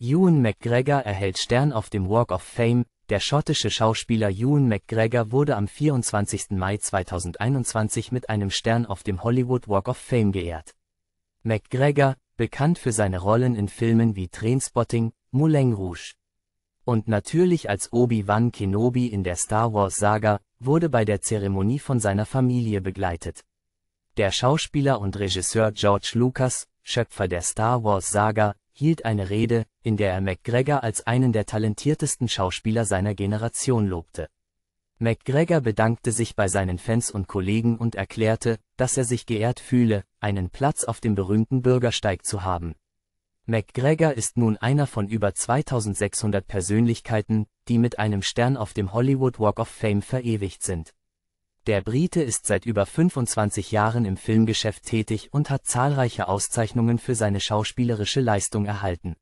Ewan McGregor erhält Stern auf dem Walk of Fame. Der schottische Schauspieler Ewan McGregor wurde am 24. Mai 2021 mit einem Stern auf dem Hollywood Walk of Fame geehrt. McGregor, bekannt für seine Rollen in Filmen wie Trainspotting, Moulin Rouge und natürlich als Obi-Wan Kenobi in der Star Wars Saga, wurde bei der Zeremonie von seiner Familie begleitet. Der Schauspieler und Regisseur George Lucas, Schöpfer der Star Wars Saga, hielt eine Rede, in der er McGregor als einen der talentiertesten Schauspieler seiner Generation lobte. McGregor bedankte sich bei seinen Fans und Kollegen und erklärte, dass er sich geehrt fühle, einen Platz auf dem berühmten Bürgersteig zu haben. McGregor ist nun einer von über 2600 Persönlichkeiten, die mit einem Stern auf dem Hollywood Walk of Fame verewigt sind. Der Brite ist seit über 25 Jahren im Filmgeschäft tätig und hat zahlreiche Auszeichnungen für seine schauspielerische Leistung erhalten